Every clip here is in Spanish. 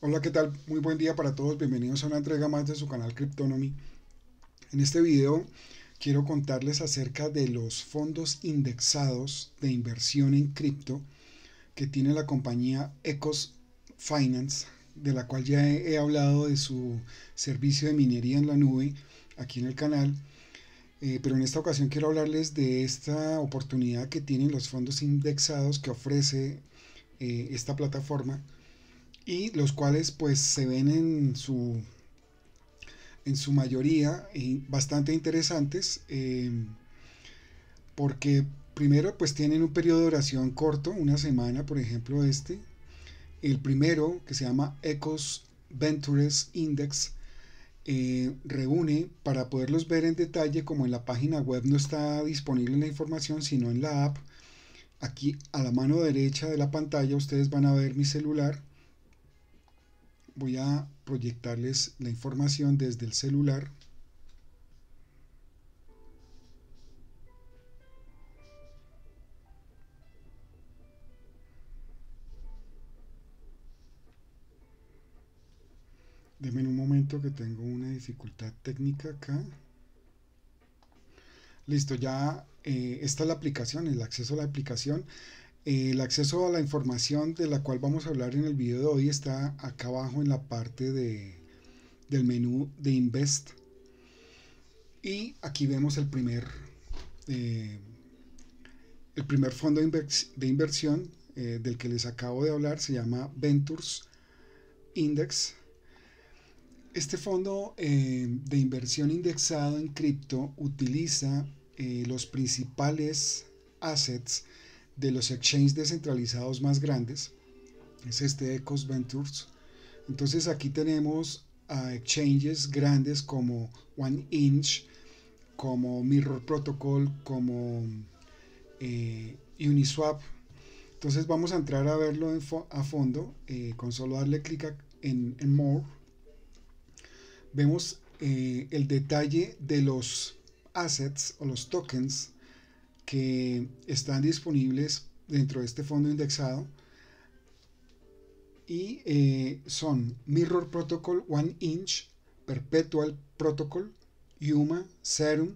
Hola, ¿qué tal? Muy buen día para todos. Bienvenidos a una entrega más de su canal Cryptonomy. En este video quiero contarles acerca de los fondos indexados de inversión en cripto que tiene la compañía Ecos Finance, de la cual ya he hablado de su servicio de minería en la nube aquí en el canal. Eh, pero en esta ocasión quiero hablarles de esta oportunidad que tienen los fondos indexados que ofrece eh, esta plataforma y los cuales pues se ven en su en su mayoría bastante interesantes eh, porque primero pues tienen un periodo de oración corto una semana por ejemplo este el primero que se llama Ecos Ventures Index eh, reúne para poderlos ver en detalle como en la página web no está disponible la información sino en la app aquí a la mano derecha de la pantalla ustedes van a ver mi celular voy a proyectarles la información desde el celular Deme un momento que tengo una dificultad técnica acá. Listo, ya eh, está la aplicación, el acceso a la aplicación. Eh, el acceso a la información de la cual vamos a hablar en el video de hoy está acá abajo en la parte de, del menú de Invest. Y aquí vemos el primer, eh, el primer fondo de inversión eh, del que les acabo de hablar, se llama Ventures Index. Este fondo de inversión indexado en cripto utiliza los principales assets de los exchanges descentralizados más grandes, es este Ecos Ventures. Entonces aquí tenemos a exchanges grandes como One Inch, como Mirror Protocol, como eh, Uniswap. Entonces vamos a entrar a verlo a fondo eh, con solo darle clic en, en, More. Vemos eh, el detalle de los assets o los tokens que están disponibles dentro de este fondo indexado y eh, son Mirror Protocol, One Inch, Perpetual Protocol, Yuma, Serum.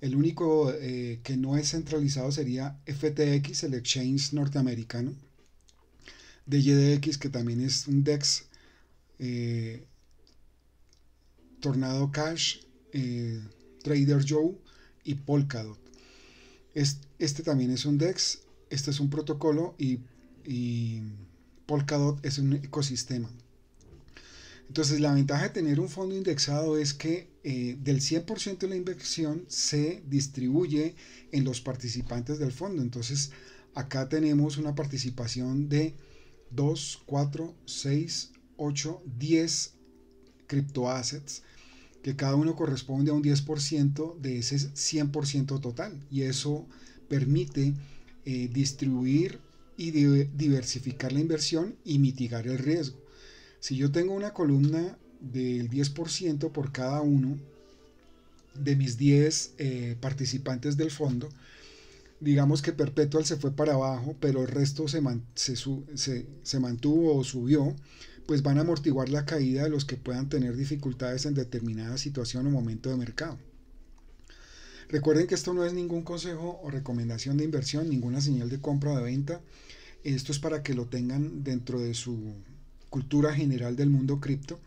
El único eh, que no es centralizado sería FTX, el exchange norteamericano. De que también es un DEX. Eh, Tornado Cash, Trader Joe y Polkadot. Este, también es un DEX, este es un protocolo y, Polkadot es un ecosistema. Entonces, la ventaja de tener un fondo indexado es que eh, del 100% de la inversión se distribuye en los participantes del fondo. Entonces, acá tenemos una participación de 2, 4, 6, 8, 10 criptoassets que cada uno corresponde a un 10% de ese 100% total y eso permite eh, distribuir y diversificar la inversión y mitigar el riesgo. Si yo tengo una columna del 10% por cada uno de mis 10 eh, participantes del fondo, digamos que Perpetual se fue para abajo, pero el resto se mantuvo o subió, pues van a amortiguar la caída de los que puedan tener dificultades en determinada situación o momento de mercado. Recuerden que esto no es ningún consejo o recomendación de inversión, ninguna señal de compra o de venta. Esto es para que lo tengan dentro de su cultura general del mundo cripto.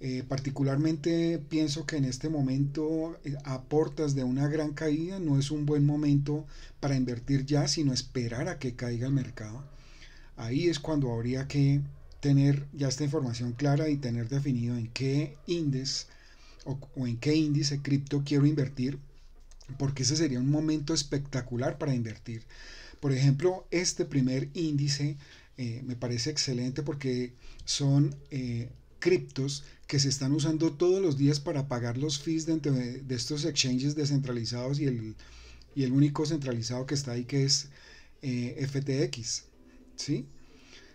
Eh, particularmente pienso que en este momento eh, aportas de una gran caída no es un buen momento para invertir ya, sino esperar a que caiga el mercado. Ahí es cuando habría que tener ya esta información clara y tener definido en qué índice o, en qué índice cripto quiero invertir, porque ese sería un momento espectacular para invertir. Por ejemplo, este primer índice eh, me parece excelente porque son eh, criptos que se están usando todos los días para pagar los fees dentro de, estos exchanges descentralizados y el, el, único centralizado que está ahí que es eh, FTX. ¿sí?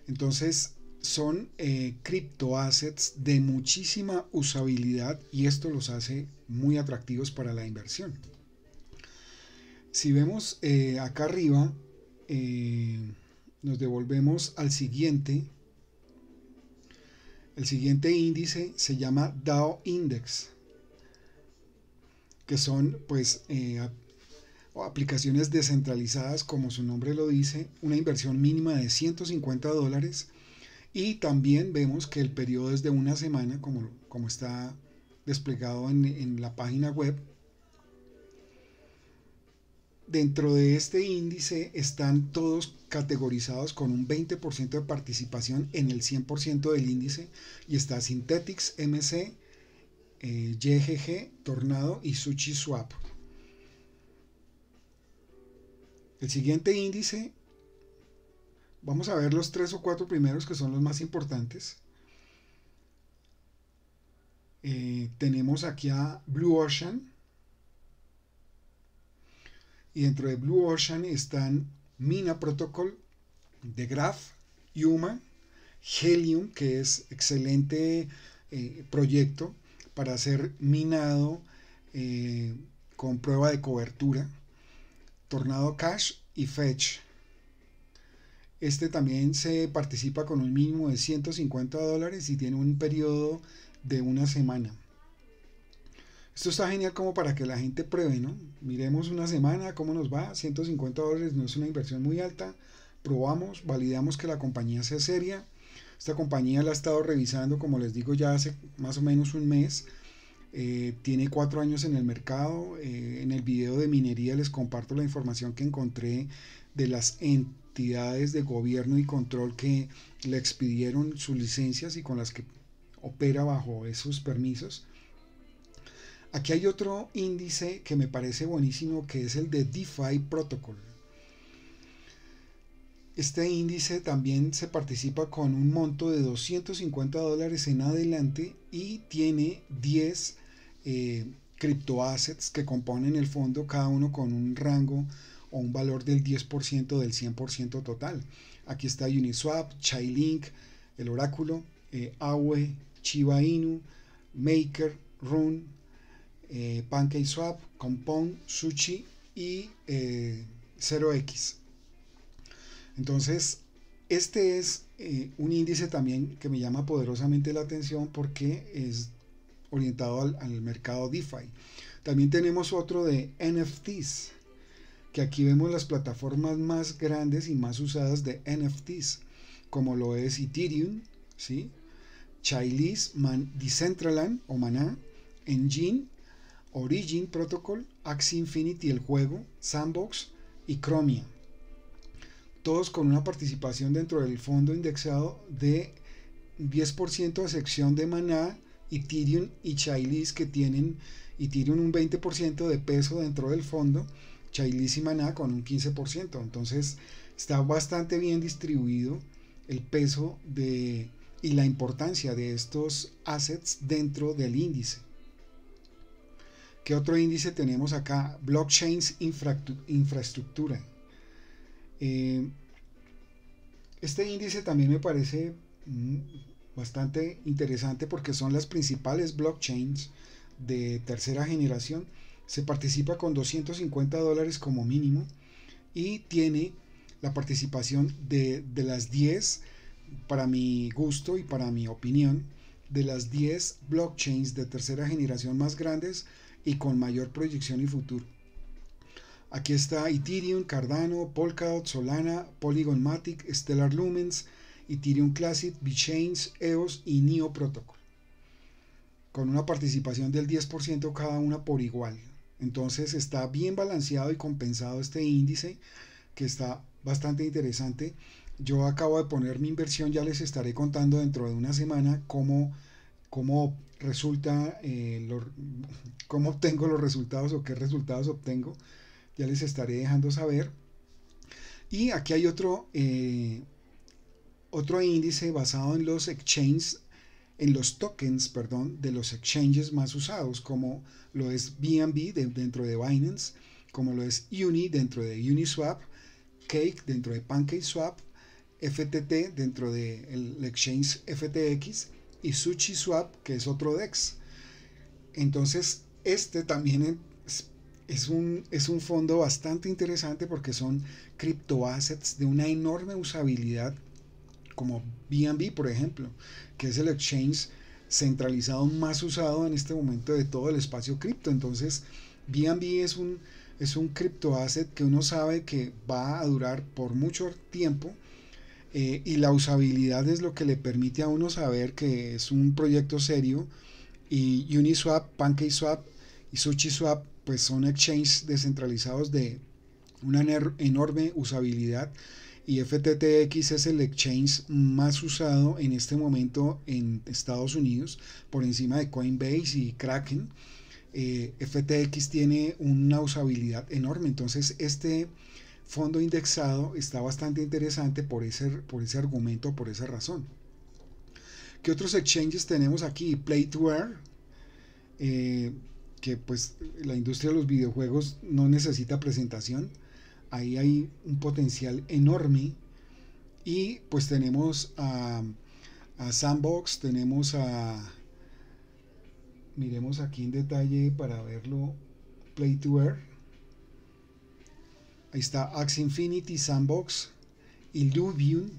Entonces, son eh, cripto assets de muchísima usabilidad y esto los hace muy atractivos para la inversión. Si vemos eh, acá arriba, eh, nos devolvemos al siguiente. El siguiente índice se llama DAO Index, que son pues aplicaciones descentralizadas, como su nombre lo dice, una inversión mínima de 150 dólares y también vemos que el periodo es de una semana, como, como está desplegado en, la página web. Dentro de este índice están todos categorizados con un 20% de participación en el 100% del índice y está Synthetics, MC, eh, YGG, Tornado y SuchiSwap. El siguiente índice Vamos a ver los tres o cuatro primeros que son los más importantes. Eh, tenemos aquí a Blue Ocean. Y dentro de Blue Ocean están Mina Protocol, The Graph, Yuma, Helium, que es excelente eh, proyecto para hacer minado eh, con prueba de cobertura, Tornado Cash y Fetch. Este también se participa con un mínimo de 150 dólares y tiene un periodo de una semana. Esto está genial como para que la gente pruebe, ¿no? Miremos una semana cómo nos va. 150 dólares no es una inversión muy alta. Probamos, validamos que la compañía sea seria. Esta compañía la ha estado revisando, como les digo, ya hace más o menos un mes. Eh, tiene cuatro años en el mercado. Eh, en el video de minería les comparto la información que encontré de las entidades de gobierno y control que le expidieron sus licencias y con las que opera bajo esos permisos. Aquí hay otro índice que me parece buenísimo que es el de DeFi Protocol. Este índice también se participa con un monto de 250 dólares en adelante y tiene 10 eh, criptoassets que componen el fondo, cada uno con un rango o un valor del 10% del 100% total. Aquí está Uniswap, Chainlink, el oráculo, eh, Aue, Chiba Inu, Maker, Rune eh, PancakeSwap, Compound, Sushi y 0x. Eh, Entonces, este es eh, un índice también que me llama poderosamente la atención porque es orientado al, al mercado DeFi. También tenemos otro de NFTs que aquí vemos las plataformas más grandes y más usadas de NFTs, como lo es Ethereum, ¿sí? Decentraland o maná, Engine, Origin Protocol, Axi Infinity el juego, Sandbox y Chromium. Todos con una participación dentro del fondo indexado de 10% de sección de Maná, Ethereum y Chili's que tienen Ethereum un 20% de peso dentro del fondo Chailis y Maná con un 15%. Entonces está bastante bien distribuido el peso de, y la importancia de estos assets dentro del índice. ¿Qué otro índice tenemos acá? Blockchains infraestructura. Eh, este índice también me parece mm, bastante interesante porque son las principales blockchains de tercera generación se participa con 250 dólares como mínimo y tiene la participación de, las 10, para mi gusto y para mi opinión, de las 10 blockchains de tercera generación más grandes y con mayor proyección y futuro. Aquí está Ethereum, Cardano, Polkadot, Solana, Polygon Matic, Stellar Lumens, Ethereum Classic, BitChains, EOS y NEO Protocol, con una participación del 10% cada una por igual. Entonces está bien balanceado y compensado este índice que está bastante interesante. Yo acabo de poner mi inversión, ya les estaré contando dentro de una semana cómo, cómo resulta, eh, cómo obtengo los resultados o qué resultados obtengo. Ya les estaré dejando saber. Y aquí hay otro, eh, otro índice basado en los exchanges en los tokens perdón, de los exchanges más usados, como lo es BNB dentro de Binance, como lo es Uni dentro de Uniswap, Cake dentro de PancakeSwap, FTT dentro del exchange FTX y SushiSwap, que es otro DEX. Entonces, este también es, un, es un fondo bastante interesante porque son criptoassets de una enorme usabilidad como BNB, por ejemplo, que es el exchange centralizado más usado en este momento de todo el espacio cripto. Entonces, BNB es un, es un cripto asset que uno sabe que va a durar por mucho tiempo eh, y la usabilidad es lo que le permite a uno saber que es un proyecto serio y Uniswap, PancakeSwap y SushiSwap pues son exchanges descentralizados de una enorme usabilidad y FTTX es el exchange más usado en este momento en Estados Unidos por encima de Coinbase y Kraken. Eh, FTX tiene una usabilidad enorme, entonces este fondo indexado está bastante interesante por ese, por ese argumento, por esa razón. ¿Qué otros exchanges tenemos aquí? Play to eh, que pues la industria de los videojuegos no necesita presentación ahí hay un potencial enorme. Y pues tenemos a, Sandbox, tenemos a... Miremos aquí en detalle para verlo. Play to Air. Ahí está Axe Infinity, Sandbox, Illuvium,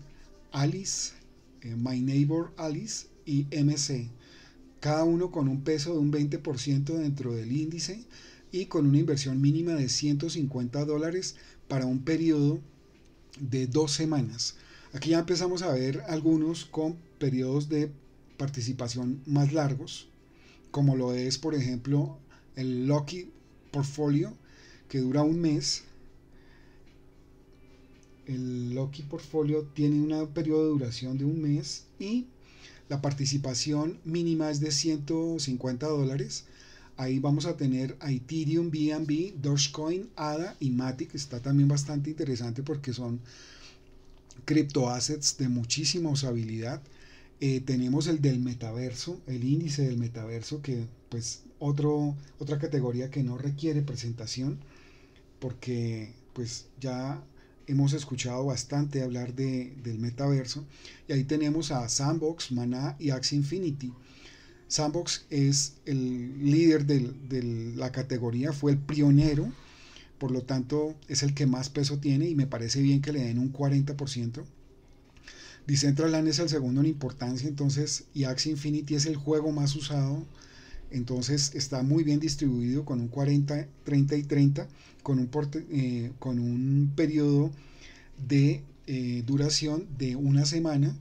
Alice, eh, My Neighbor Alice y MC. Cada uno con un peso de un 20% dentro del índice y con una inversión mínima de 150 dólares para un periodo de dos semanas. Aquí ya empezamos a ver algunos con periodos de participación más largos, como lo es, por ejemplo, el loki Portfolio, que dura un mes. El loki Portfolio tiene un periodo de duración de un mes y la participación mínima es de 150 dólares Ahí vamos a tener a Ethereum, BNB, Dogecoin, ADA y Matic. que Está también bastante interesante porque son criptoassets de muchísima usabilidad. Eh, tenemos el del metaverso, el índice del metaverso, que pues otro, otra categoría que no requiere presentación, porque pues ya hemos escuchado bastante hablar de, del metaverso. Y ahí tenemos a Sandbox, Mana y Axie Infinity. Sandbox es el líder de la categoría, fue el pionero, por lo tanto es el que más peso tiene y me parece bien que le den un 40%. Decentraland es el segundo en importancia, entonces, y Axie Infinity es el juego más usado, entonces está muy bien distribuido con un 40, 30 y 30, con un, eh, un periodo de eh, duración de una semana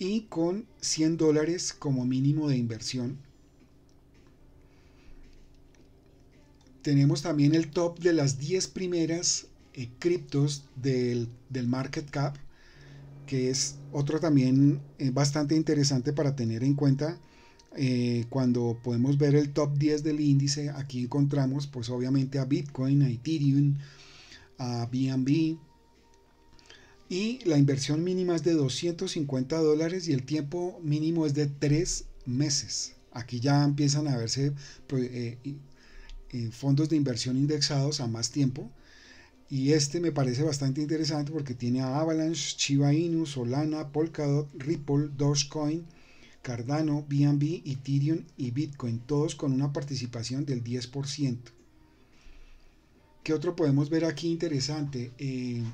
y con 100 dólares como mínimo de inversión. Tenemos también el top de las 10 primeras eh, criptos del, market cap, que es otro también eh, bastante interesante para tener en cuenta. Eh, cuando podemos ver el top 10 del índice, aquí encontramos pues obviamente a Bitcoin, a Ethereum, a BNB, y la inversión mínima es de 250 dólares y el tiempo mínimo es de 3 meses. Aquí ya empiezan a verse pues, eh, eh, fondos de inversión indexados a más tiempo. Y este me parece bastante interesante porque tiene a Avalanche, Chiba Inu, Solana, Polkadot, Ripple, Dogecoin, Cardano, BNB, Ethereum y Bitcoin, todos con una participación del 10%. ¿Qué otro podemos ver aquí interesante? Eh,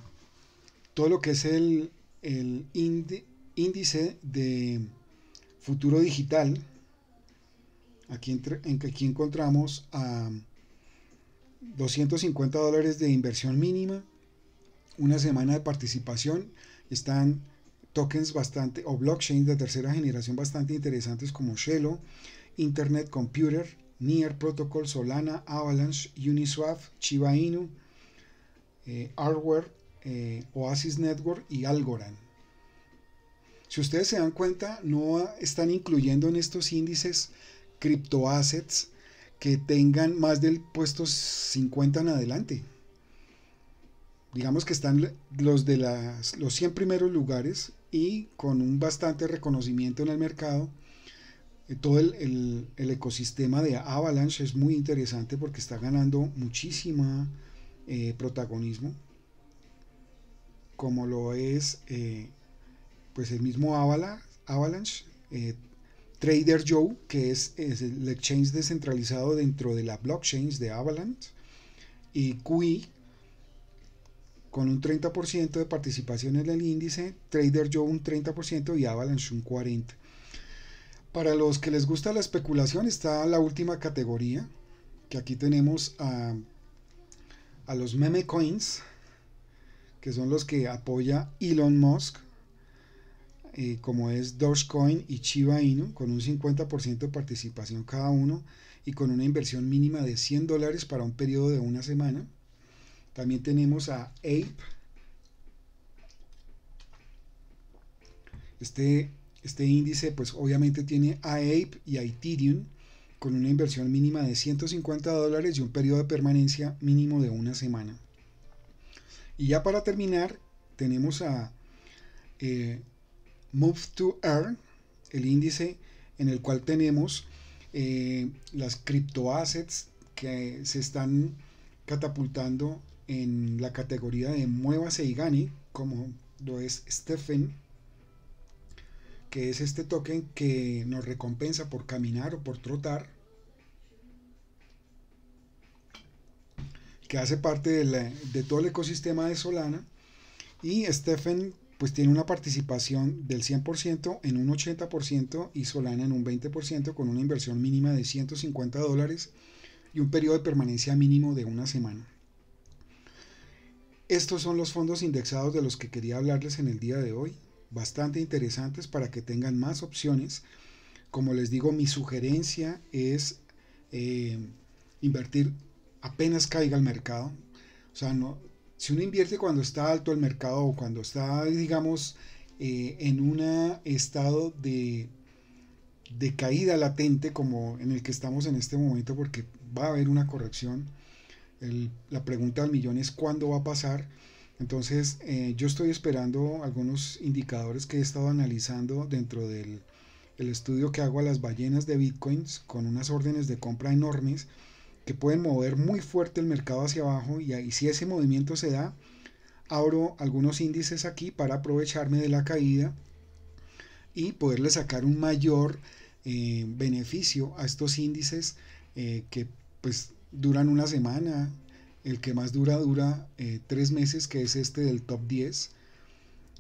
todo lo que es el, índice de futuro digital. Aquí, aquí encontramos a 250 dólares de inversión mínima, una semana de participación. Están tokens bastante o blockchains de tercera generación bastante interesantes como shello Internet Computer, Near Protocol, Solana, Avalanche, Uniswap, Chiba Inu, eh, Hardware, eh, Oasis Network y Algorand. Si ustedes se dan cuenta, no están incluyendo en estos índices criptoassets que tengan más del puesto 50 en adelante. Digamos que están los de las, los 100 primeros lugares y con un bastante reconocimiento en el mercado. Eh, todo el, ecosistema de Avalanche es muy interesante porque está ganando muchísima eh, protagonismo como lo es eh, pues el mismo Avalanche, eh, Trader Joe, que es, el exchange descentralizado dentro de la blockchain de Avalanche, y QI, con un 30% de participación en el índice, Trader Joe un 30% y Avalanche un 40%. Para los que les gusta la especulación está la última categoría, que aquí tenemos a, a los meme coins, que son los que apoya Elon Musk, eh, como es Dogecoin y Shiba Inu, con un 50% de participación cada uno y con una inversión mínima de 100 dólares para un periodo de una semana. También tenemos a Ape. Este, este índice, pues obviamente tiene a Ape y a Ethereum con una inversión mínima de 150 dólares y un periodo de permanencia mínimo de una semana. Y ya para terminar, tenemos a eh, Move to Earn, el índice en el cual tenemos eh, las criptoassets que se están catapultando en la categoría de Mueva y e como lo es Stephen, que es este token que nos recompensa por caminar o por trotar que hace parte de, todo el ecosistema de Solana. Y Stephen pues tiene una participación del 100% en un 80% y Solana en un 20% con una inversión mínima de 150 dólares y un periodo de permanencia mínimo de una semana. Estos son los fondos indexados de los que quería hablarles en el día de hoy, bastante interesantes para que tengan más opciones. Como les digo, mi sugerencia es eh, invertir apenas caiga el mercado. O sea, no, si uno invierte cuando está alto el mercado o cuando está, digamos, eh, en un estado de, de caída latente como en el que estamos en este momento, porque va a haber una corrección, la pregunta al millón es cuándo va a pasar. Entonces, eh, yo estoy esperando algunos indicadores que he estado analizando dentro del el estudio que hago a las ballenas de bitcoins con unas órdenes de compra enormes que pueden mover muy fuerte el mercado hacia abajo y ahí si ese movimiento se da, abro algunos índices aquí para aprovecharme de la caída y poderle sacar un mayor eh, beneficio a estos índices eh, que pues duran una semana, el que más dura dura eh, tres meses que es este del top 10.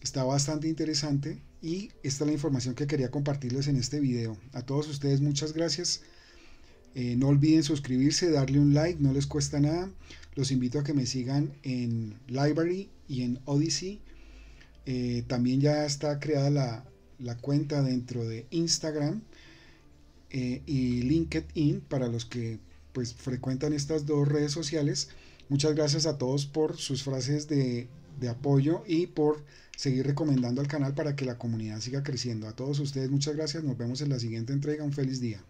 Está bastante interesante y esta es la información que quería compartirles en este video. A todos ustedes muchas gracias. Eh, no olviden suscribirse, darle un like, no les cuesta nada. Los invito a que me sigan en Library y en Odyssey. Eh, también ya está creada la, cuenta dentro de Instagram eh, y LinkedIn para los que pues frecuentan estas dos redes sociales. Muchas gracias a todos por sus frases de apoyo y por seguir recomendando al canal para que la comunidad siga creciendo. A todos ustedes muchas gracias. Nos vemos en la siguiente entrega. Un feliz día.